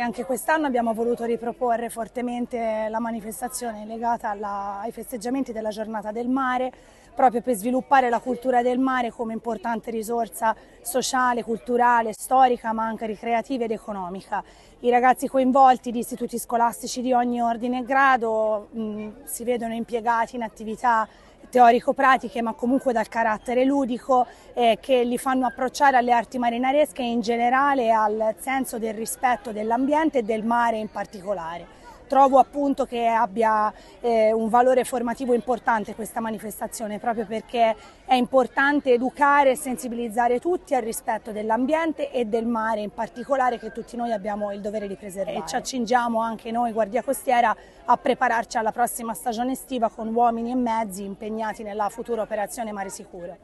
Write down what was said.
Anche quest'anno abbiamo voluto riproporre fortemente la manifestazione legata alla, ai festeggiamenti della giornata del mare, proprio per sviluppare la cultura del mare come importante risorsa sociale, culturale, storica, ma anche ricreativa ed economica. I ragazzi coinvolti di istituti scolastici di ogni ordine e grado mh, mm, si vedono impiegati in attività teorico-pratiche ma comunque dal carattere ludico eh, che li fanno approcciare alle arti marinaresche e in generale al senso del rispetto della dell'ambiente e del mare in particolare. Trovo appunto che abbia eh, un valore formativo importante questa manifestazione proprio perché è importante educare e sensibilizzare tutti al rispetto dell'ambiente e del mare in particolare che tutti noi abbiamo il dovere di preservare. E ci accingiamo anche noi Guardia Costiera a prepararci alla prossima stagione estiva con uomini e mezzi impegnati nella futura operazione Mare Sicuro.